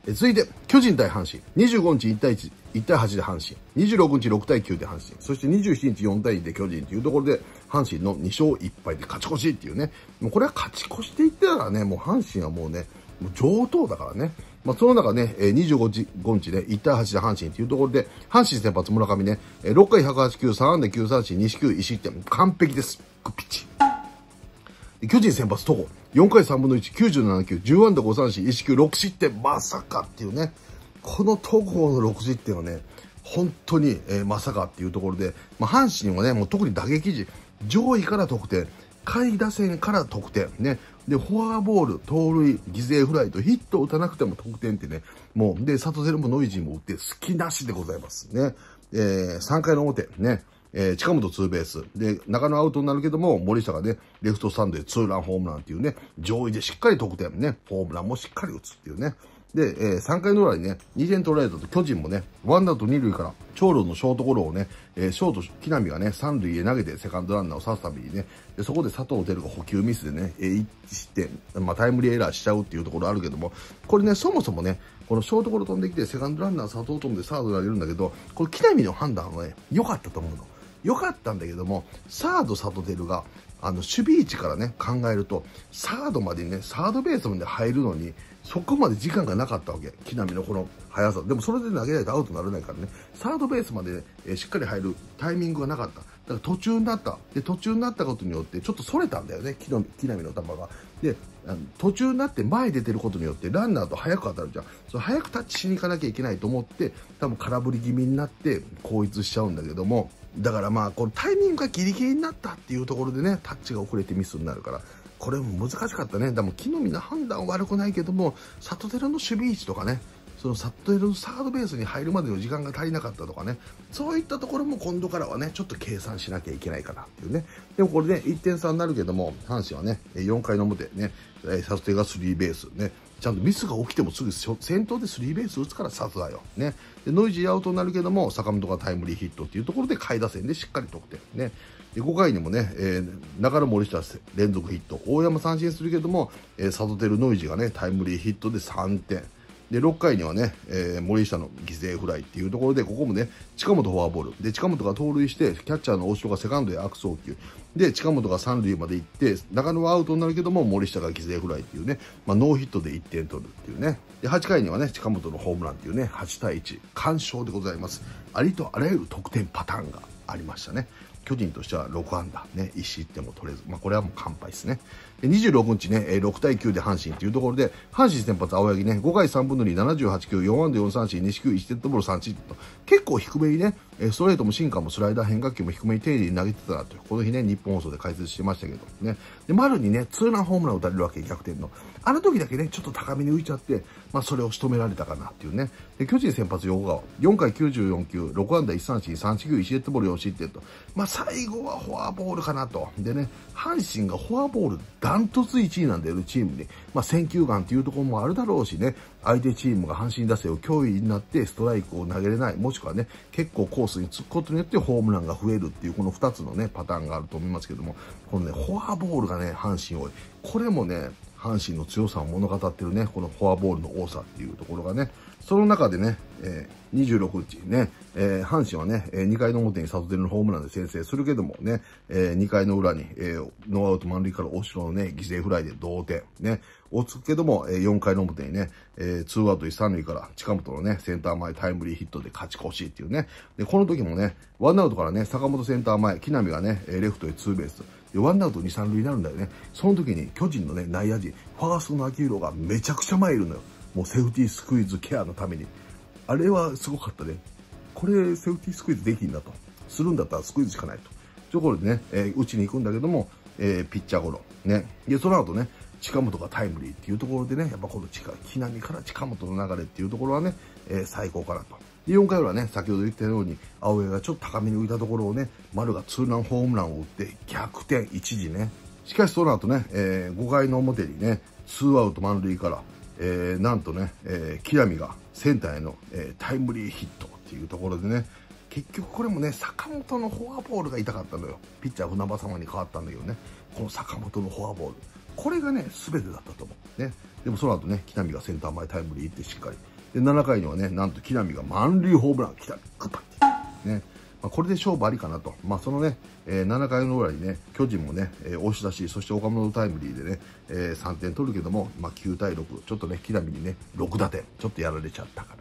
え続いて、巨人対阪神。25日1対1、1対8で阪神。26日6対9で阪神。そして27日4対2で巨人というところで、阪神の2勝1敗で勝ち越しっていうね。もうこれは勝ち越していったらね、もう阪神はもうね、もう上等だからね。まあ、その中ね、25日、5日ね、1対8で阪神というところで、阪神先発村上ね、6回108球、3安打9三振、2四球、1失点。完璧です。ピッチ。巨人先発、戸郷。4回3分の1、97球、10安打5三振、1球、6失点。まさかっていうね。この戸郷の6失点はね、本当に、えー、まさかっていうところで、まあ、阪神はね、もう特に打撃時、上位から得点、下位打線から得点。ね。で、フォアボール、盗塁、犠牲フライとヒットを打たなくても得点ってね、もう、で、サトゼルもノイジーも打って、隙なしでございますね。えー、3回の表、ね、えー、近本ツーベース。で、中野アウトになるけども、森下がね、レフトスタンドでツーランホームランっていうね、上位でしっかり得点ね、ホームランもしっかり打つっていうね、で、えー、3回の裏にね、2点取られたと巨人もね、ワンダーと2塁から、長老のショートゴロをね、えー、ショート、木浪がね、3塁へ投げてセカンドランナーを刺すたびにね、でそこで佐藤輝が補給ミスでね、えー、失点、まあ、タイムリーエラーしちゃうっていうところあるけども、これね、そもそもね、このショートゴロ飛んできて、セカンドランナー佐藤飛んでサード投げるんだけど、これ木浪の判断はね、良かったと思うの。良かったんだけども、サード佐藤輝が、あの、守備位置からね、考えると、サードまでね、サードベースまで入るのに、そこまで時間がなかったわけ。木浪のこの速さ。でもそれで投げないとアウトにならないからね、サードベースまで、ね、えしっかり入るタイミングがなかった。だから途中になった。で、途中になったことによって、ちょっとそれたんだよね、木浪の球が。で、あの途中になって前出てることによって、ランナーと早く当たるじゃん。それ早くタッチしに行かなきゃいけないと思って、多分空振り気味になって、後逸しちゃうんだけども、だからまあ、このタイミングがギリギリになったっていうところでね、タッチが遅れてミスになるから、これも難しかったね。でも、木の実の判断は悪くないけども、里寺の守備位置とかね、そのサトのサードベースに入るまでの時間が足りなかったとかね、そういったところも今度からはね、ちょっと計算しなきゃいけないかなっていうね。でもこれね、1点差になるけども、阪神はね、4回の表ね、サトテがスリーベースね、ちゃんとミスが起きてもすぐ先頭でスリーベース打つからサトだよ。ね。でノイジーアウトになるけども坂本がタイムリーヒットっていうところで下位打線でしっかり得点ねで5回にもね、えー、中野森下連続ヒット大山三振するけども、えー、サドテルノイジーがねタイムリーヒットで3点で、6回にはね、えー、森下の犠牲フライっていうところで、ここもね、近本フォアボール。で、近本が盗塁して、キャッチャーの大城がセカンドへ悪送球。で、近本が三塁まで行って、中野はアウトになるけども、森下が犠牲フライっていうね、まあ、ノーヒットで1点取るっていうね。で、8回にはね、近本のホームランっていうね、8対1、完勝でございます。ありとあらゆる得点パターンがありましたね。巨人としては6安打、ね、1失点も取れず、まあ、これはもう完敗ですね。26日ね、6対9で阪神というところで、阪神先発青柳ね、5回3分の2、78球、4安打4三振、四球1セットボール3チと、結構低めにね、ストレートも進化もスライダー変化球も低めに丁寧に投げてたなとこの日ね、日本放送で解説してましたけどね。で、丸にね、ツーランホームラン打たれるわけ、逆転の。あの時だけね、ちょっと高めに浮いちゃって、まあ、それを仕留められたかなっていうね。で、巨人先発横川、4回94球、6安打1三振、3四球、1セットボール4失点と、まあ、最後はフォアボールかなと。でね、阪神がフォアボールダントツ1位なんだよ、チームに。まあ、選球眼っていうところもあるだろうしね、相手チームが阪神打線を脅威になってストライクを投げれない、もしくはね、結構コースに突くことによってホームランが増えるっていう、この2つのね、パターンがあると思いますけども、このね、フォアボールがね、阪神多い。これもね、阪神の強さを物語ってるね、このフォアボールの多さっていうところがね、その中でね、えー、26日ね、えー、阪神はね、えー、2回の表にサトデルのホームランで先制するけどもね、えー、2回の裏に、えー、ノーアウト満塁から大城のね、犠牲フライで同点、ね、ちつくけども、えー、4回の表にね、えー、2アウト3塁から近本のね、センター前タイムリーヒットで勝ち越しっていうね、で、この時もね、ワンアウトからね、坂本センター前、木浪がね、レフトへツーベース、で、ワンアウト2、3塁になるんだよね。その時に巨人のね、内野陣、ファーストの秋広がめちゃくちゃ前いるのよ。もうセーフティースクイズケアのために。あれはすごかったね。これ、セーフティースクイズできんだと。するんだったらスクイズしかないと。ところでね、えー、打ちに行くんだけども、えー、ピッチャーゴロ。ね。で、その後ね、近本がタイムリーっていうところでね、やっぱこの近、木並から近本の流れっていうところはね、えー、最高かなと。で、4回裏ね、先ほど言ったように、青江がちょっと高めに浮いたところをね、丸がツーランホームランを打って逆転、一時ね。しかしその後ね、えー、5回の表にね、ツーアウト満塁から、えー、なんとね、えー、木浪がセンターへの、えー、タイムリーヒットっていうところでね、結局これもね、坂本のフォアボールが痛かったのよ。ピッチャー船場様に変わったんだけどね、この坂本のフォアボール。これがね、全てだったと思う。ね。でもその後ね、木浪がセンター前タイムリーってしっかり。で、7回にはね、なんと木浪が満塁ホームラン。木浪、グパッて。ね。まあ、これで勝負ありかなと、まあ、そのね、えー、7回の裏にね、巨人もね、えー、押し出し、そして岡本タイムリーでね、えー、3点取るけども、まあ、9対6、ちょっとね、木並にね、6打点、ちょっとやられちゃったか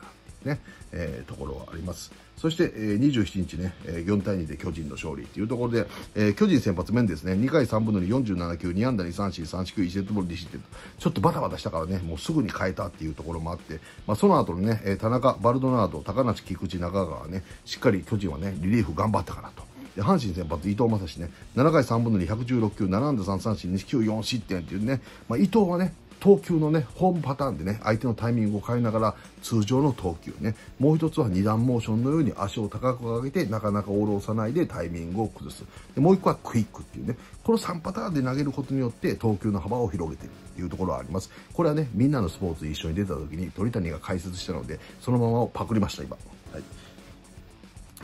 なね、えー、ところはあります。そして、えー、27日ね、えー、4対2で巨人の勝利というところで、えー、巨人先発面ですね、2回3分の2、47球、2安打に三振、三四球、1セットボール2失点ちょっとバタバタしたからね、もうすぐに変えたっていうところもあって、まあ、その後のね、え田中、バルドナード、高梨、菊池、中川ね、しっかり巨人はね、リリーフ頑張ったかなと。で阪神先発、伊藤将司ね、7回3分の2、116球、7安打3三振、2球4失点っていうね、まあ、伊藤はね、投球のね、ホームパターンでね、相手のタイミングを変えながら、通常の投球ね。もう一つは2段モーションのように足を高く上げて、なかなかオールを押さないでタイミングを崩す。でもう一個はクイックっていうね。この3パターンで投げることによって、投球の幅を広げているというところはあります。これはね、みんなのスポーツ一緒に出た時に鳥谷が解説したので、そのままパクりました、今。はい。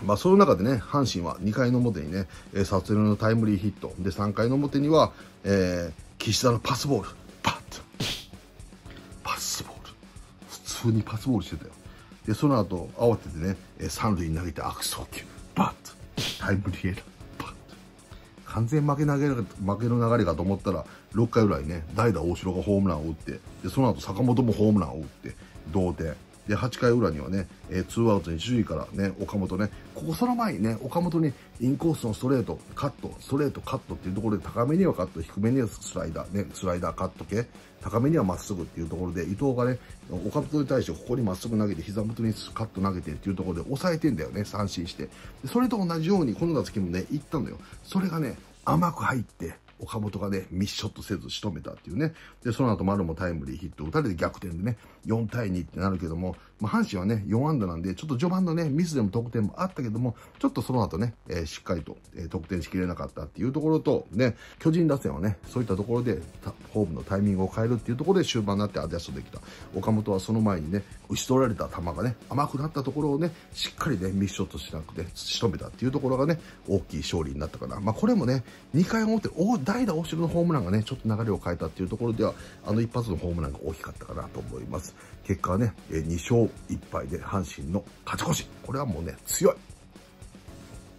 まあ、その中でね、阪神は2回の表にね、え撮影のタイムリーヒット、で、3回の表には、えー、岸田のパスボール、ッとパスボール普通にパスボールしてたよでその後慌ててね三塁に投げて悪送球バッとタイムリーエラーバッと完全負け投げ負けの流れかと思ったら6回ぐらいね代打大城がホームランを打ってでその後坂本もホームランを打って同点で8回裏にはね、えー、2アウトに首位からね、岡本ね、ここその前にね、岡本にインコースのストレート、カット、ストレート、カットっていうところで高めにはカット、低めにはスライダー、ね、スライダーカット系、高めにはまっすぐっていうところで、伊藤がね、岡本に対してここにまっすぐ投げて、膝元にカット投げてっていうところで抑えてんだよね、三振して。それと同じように、この打席もね、行ったのよ。それがね、甘く入って、岡本がね、ミッショットせず仕留めたっていうね。で、その後丸もタイムリーヒット打たれて逆転でね、4対2ってなるけども、まあ、阪神はね、4安打なんで、ちょっと序盤のね、ミスでも得点もあったけども、ちょっとその後ね、えー、しっかりと、えー、得点しきれなかったっていうところと、ね、巨人打線はね、そういったところで、ホームのタイミングを変えるっていうところで終盤になってアジャストできた。岡本はその前にね、打ち取られた球がね、甘くなったところをね、しっかりね、ミスショットしなくて、仕留めたっていうところがね、大きい勝利になったかな。まあ、これもね、2回表、代打大城のホームランがね、ちょっと流れを変えたっていうところでは、あの一発のホームランが大きかったかなと思います。結果はね、2勝1敗で阪神の勝ち越し。これはもうね、強い。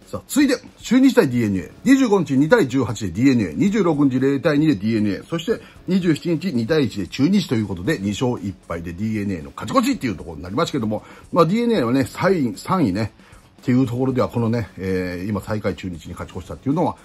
さあ、ついで、中日対 DNA。25日2対18で DNA。26日0対2で DNA。そして、27日2対1で中日ということで、2勝1敗で DNA の勝ち越しっていうところになりますけども、まあ DNA はね、3位、3位ね、っていうところでは、このね、えー、今最下位中日に勝ち越したっていうのは、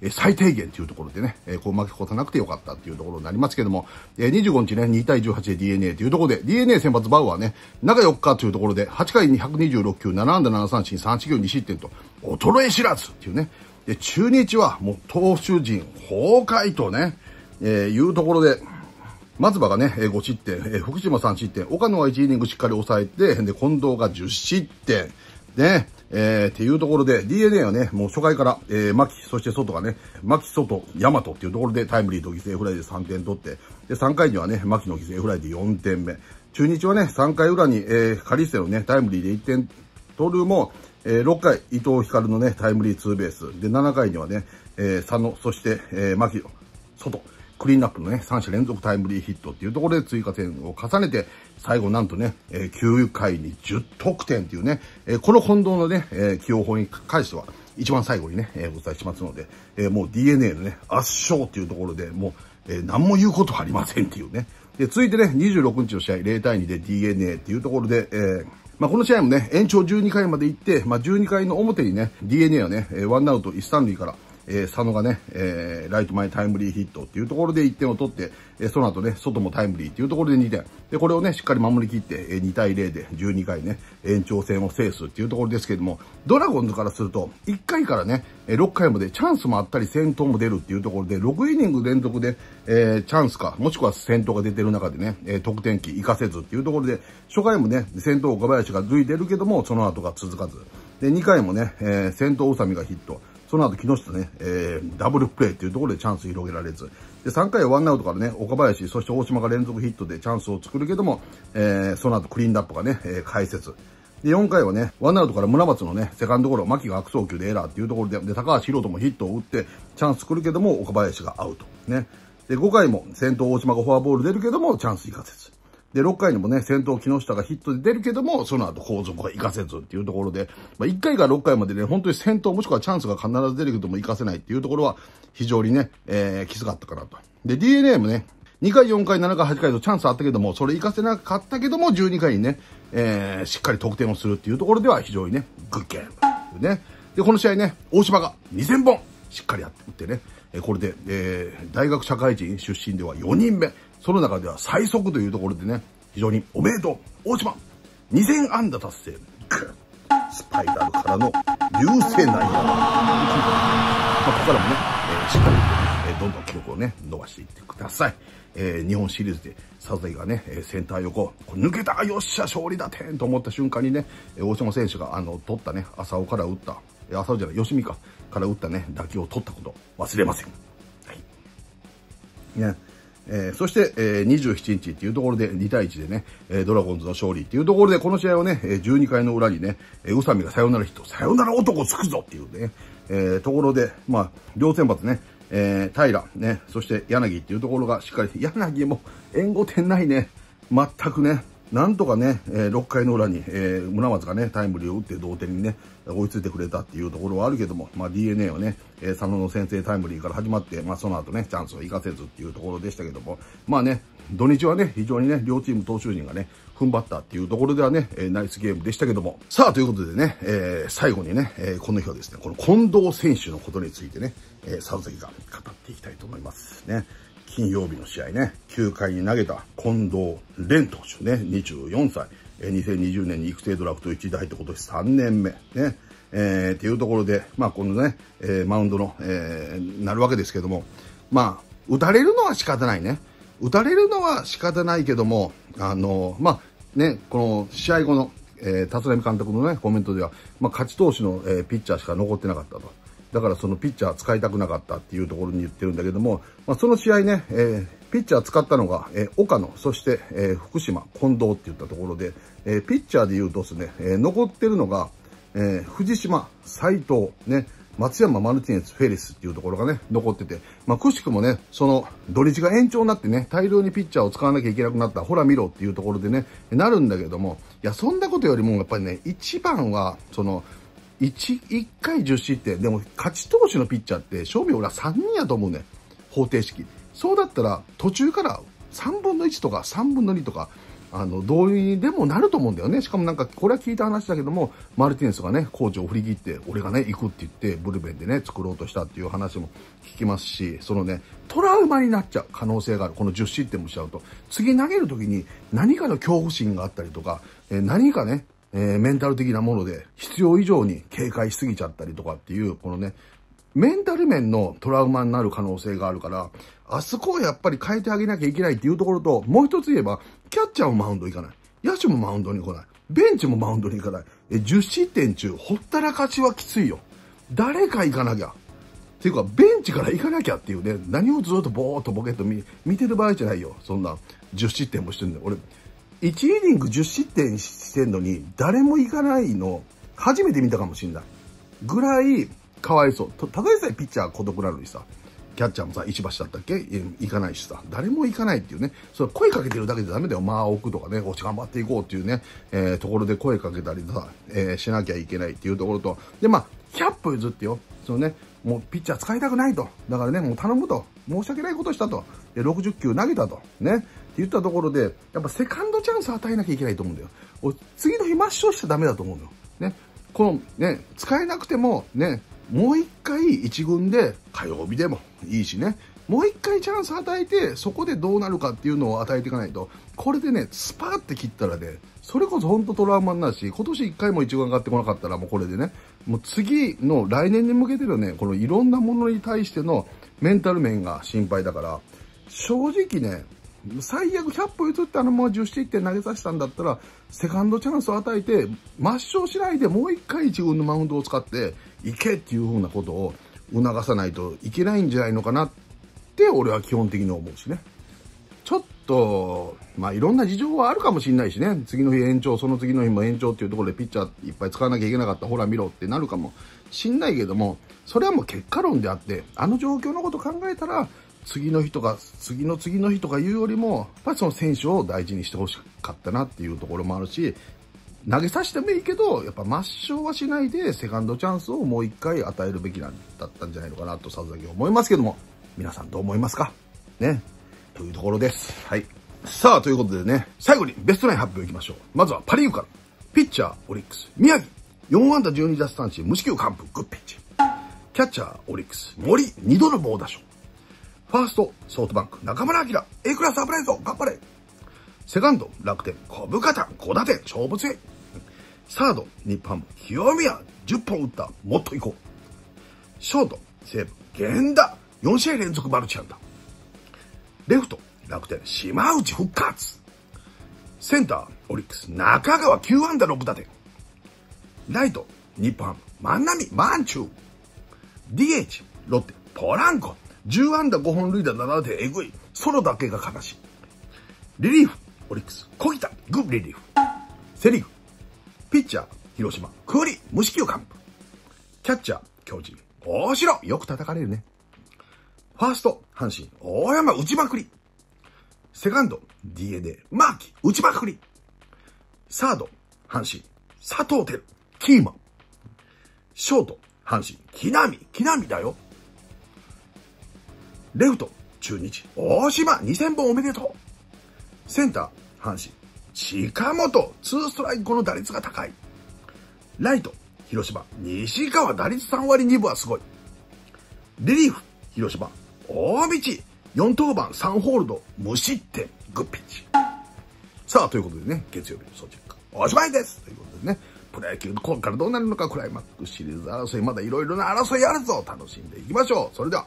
え最低限というところでね、えこう負けこさなくてよかったっていうところになりますけども、え25日ね、2対18で DNA というところで、DNA 先発バウアーね、中4日というところで、8回に126球、7安打7三振、3四球2失点と、衰え知らずっていうね、で、中日はもう投手陣崩壊とね、えー、いうところで、松葉がね、5失点、え福島3失点、岡野は1イニングしっかり抑えて、で、近藤が10失点、ね、えー、っていうところで、DNA はね、もう初回から、えー、き、そして外がね、き外、マトっていうところでタイムリーと犠牲フライで3点取って、で、3回にはね、きの犠牲フライで4点目。中日はね、3回裏に、えー、カリステのね、タイムリーで1点取るも、えー、6回、伊藤光のね、タイムリーツーベース。で、7回にはね、えー、佐野、そして、えー、牧野、外。クリーンアップのね、3者連続タイムリーヒットっていうところで追加点を重ねて、最後なんとね、えー、9回に10得点っていうね、えー、この近藤のね、えー、起用法に関しては、一番最後にね、えー、お伝えしますので、えー、もう DNA のね、圧勝っていうところで、もう、えー、何も言うことはありませんっていうね。で、続いてね、26日の試合、0対2で DNA っていうところで、えー、まあ、この試合もね、延長12回まで行って、まあ、12回の表にね、DNA はね、ワンアウト1、3塁から、えー、佐野がね、えー、ライト前タイムリーヒットっていうところで1点を取って、えー、その後ね、外もタイムリーっていうところで2点。で、これをね、しっかり守り切って、えー、2対0で12回ね、延長戦を制すっていうところですけども、ドラゴンズからすると、1回からね、え6回までチャンスもあったり先頭も出るっていうところで、6イニング連続で、えー、チャンスか、もしくは先頭が出てる中でね、えー、得点機活かせずっていうところで、初回もね、先頭岡林が続いてるけども、その後が続かず。で、2回もね、えー、先頭宇佐美がヒット。その後木下ね、えー、ダブルプレーっていうところでチャンス広げられず、で、3回ワンアウトからね、岡林、そして大島が連続ヒットでチャンスを作るけども、えー、その後クリーンダップがね、えー、解説。で、4回はね、ワンアウトから村松のね、セカンドゴロ、牧が悪送球でエラーっていうところで、で、高橋宏斗もヒットを打って、チャンス来るけども、岡林がアウト。ね。で、5回も先頭大島がフォアボール出るけども、チャンスいかせず。で、6回にもね、先頭木下がヒットで出るけども、その後後続が生かせずっていうところで、まあ、1回から6回までね、本当に先頭もしくはチャンスが必ず出るけども生かせないっていうところは、非常にね、えー、きつかったかなと。で、DNA もね、2回、4回、7回、8回とチャンスあったけども、それ生かせなかったけども、12回にね、えー、しっかり得点をするっていうところでは非常にね、グッゲームね。で、この試合ね、大島が2000本しっかりやって打ってね、これで、えー、大学社会人出身では4人目。その中では最速というところでね、非常におめでとう大島 !2000 安打達成スパイラルからの流星内野。まここからもね、えー、しっかり、えどんどん記録をね、伸ばしていってください。えー、日本シリーズでサザエがね、センター横、抜けたよっしゃ勝利だてんと思った瞬間にね、大島選手があの、取ったね、浅尾から打った、浅尾じゃない、吉見か、から打ったね、打球を取ったこと忘れません。はい。ね。えー、そして、えー、27日っていうところで2対1でね、えー、ドラゴンズの勝利っていうところで、この試合をね、12回の裏にね、えー、宇佐美がさよならヒット、なら男つくぞっていうね、えー、ところで、まあ、両先発ね、えー、平、ね、そして柳っていうところがしっかり、柳も援護点ないね、全くね、なんとかね、6回の裏に、えー、村松がね、タイムリーを打って同点にね、追いついてくれたっていうところはあるけども、まあ、DNA はね、えー、佐野の先制タイムリーから始まって、まあ、その後ね、チャンスを生かせずっていうところでしたけども、まあね、土日はね、非常にね、両チーム投手陣がね、踏ん張ったっていうところではね、えー、ナイスゲームでしたけども、さあ、ということでね、えー、最後にね、えー、この日はですね、この近藤選手のことについてね、えー、佐野関が語っていきたいと思いますね。金曜日の試合ね、9回に投げた近藤蓮投手ね、24歳。え2020年に育成ドラフト1位で入ってとで3年目。ね。えー、っていうところで、まあ、このね、えー、マウンドの、えー、なるわけですけども、まあ、打たれるのは仕方ないね。打たれるのは仕方ないけども、あのー、まあ、ね、この試合後の、えー、立浪監督のね、コメントでは、まあ、勝ち投手の、えー、ピッチャーしか残ってなかったと。だからそのピッチャー使いたくなかったっていうところに言ってるんだけども、まあ、その試合ね、えー、ピッチャー使ったのが、えー、岡野、そして、えー、福島、近藤って言ったところで、えピッチャーで言うとですね、え残ってるのが、え藤島、斎藤、ね、松山マルティネス、フェリスっていうところがね、残ってて、まあ、くしくもね、その、土日が延長になってね、大量にピッチャーを使わなきゃいけなくなった、ほら見ろっていうところでね、なるんだけども、いや、そんなことよりも、やっぱりね、一番は、その、1、1回10失点。でも、勝ち投手のピッチャーって、勝負俺は3人やと思うね。方程式。そうだったら、途中から3分の1とか3分の2とか、あの、同意でもなると思うんだよね。しかもなんか、これは聞いた話だけども、マルティネスがね、コーチを振り切って、俺がね、行くって言って、ブルペンでね、作ろうとしたっていう話も聞きますし、そのね、トラウマになっちゃう可能性がある。この10失点もしちゃうと。次投げる時に、何かの恐怖心があったりとか、え何かね、えー、メンタル的なもので、必要以上に警戒しすぎちゃったりとかっていう、このね、メンタル面のトラウマになる可能性があるから、あそこはやっぱり変えてあげなきゃいけないっていうところと、もう一つ言えば、キャッチャーもマウンド行かない。野手もマウンドに来ない。ベンチもマウンドに行かない。え、10失点中、ほったらかしはきついよ。誰か行かなきゃ。っていうか、ベンチから行かなきゃっていうね、何をずっとぼーっとボケっと見見てる場合じゃないよ。そんな、10失点もしてるんよ。俺、1イニング10失点してんのに、誰も行かないの、初めて見たかもしんない。ぐらい、かわいそう。ただでさえピッチャー孤独なのにさ、キャッチャーもさ、石橋だったっけ行かないしさ、誰も行かないっていうね、それ声かけてるだけじゃダメだよ。まあ置くとかね、おし頑張っていこうっていうね、えー、ところで声かけたりさ、えー、しなきゃいけないっていうところと、で、まあ、100歩譲ってよ、そのね、もうピッチャー使いたくないと。だからね、もう頼むと。申し訳ないことしたと。で、60球投げたと。ね。言ったところで、やっぱセカンドチャンス与えなきゃいけないと思うんだよ。次の日抹消しちゃダメだと思うのよ。ね。このね、使えなくても、ね、もう一回一軍で火曜日でもいいしね、もう一回チャンス与えて、そこでどうなるかっていうのを与えていかないと、これでね、スパーって切ったらね、それこそ本当トラウマになるし、今年一回も一軍上がってこなかったらもうこれでね、もう次の来年に向けてのね、このいろんなものに対してのメンタル面が心配だから、正直ね、最悪100歩譲ってあのまま10失点投げさせたんだったら、セカンドチャンスを与えて、抹消しないでもう一回自軍のマウンドを使って、いけっていうふうなことを促さないといけないんじゃないのかなって俺は基本的に思うしね。ちょっと、まあいろんな事情はあるかもしれないしね。次の日延長、その次の日も延長っていうところでピッチャーいっぱい使わなきゃいけなかった、ほら見ろってなるかもしんないけども、それはもう結果論であって、あの状況のこと考えたら、次の日とか、次の次の日とかいうよりも、やっぱりその選手を大事にしてほしかったなっていうところもあるし、投げさせてもいいけど、やっぱ抹消はしないで、セカンドチャンスをもう一回与えるべきなんだったんじゃないのかなと、さずだけ思いますけども、皆さんどう思いますかね。というところです。はい。さあ、ということでね、最後にベストライン発表いきましょう。まずはパリーグから。ピッチャー、オリックス、宮城。4安打12奪三振、無四球完封、グッピッチ。キャッチャー、オリックス、森、2度の棒打賞。ファースト、ソフトバンク、中村晃、A クラスサプライズ、頑張れ。セカンド、楽天、小深田、小立、勝負強い。サード、日本、清宮、10本打った、もっと行こう。ショート、西武、源田、4試合連続マルチ安打。レフト、楽天、島内復活。センター、オリックス、中川、9安打6打点。ライト、日本、万波、万中。DH、ロッテ、ポランコ。10安打5本塁打7でえぐい。ソロだけが悲しい。リリーフ、オリックス、小木田、グリリーフ。セリーフ、ピッチャー、広島、クーリ無四球完封。キャッチャー、巨人、大城、よく叩かれるね。ファースト、阪神、大山、打ちまくり。セカンド、DNA、マーキ、打ちまくり。サード、阪神、佐藤輝、キーマン。ショート、阪神、木並、木並だよ。レフト、中日、大島、2000本おめでとう。センター、阪神、近本、2ストライク後の打率が高い。ライト、広島、西川、打率3割2分はすごい。リリーフ、広島、大道、4登板、3ホールド、無失点、グッピッチ。さあ、ということでね、月曜日の総チェック、おしまいですということでね、プロ野球、今からどうなるのか、クライマックスシリーズ争い、まだいろいろな争いあるぞ楽しんでいきましょうそれでは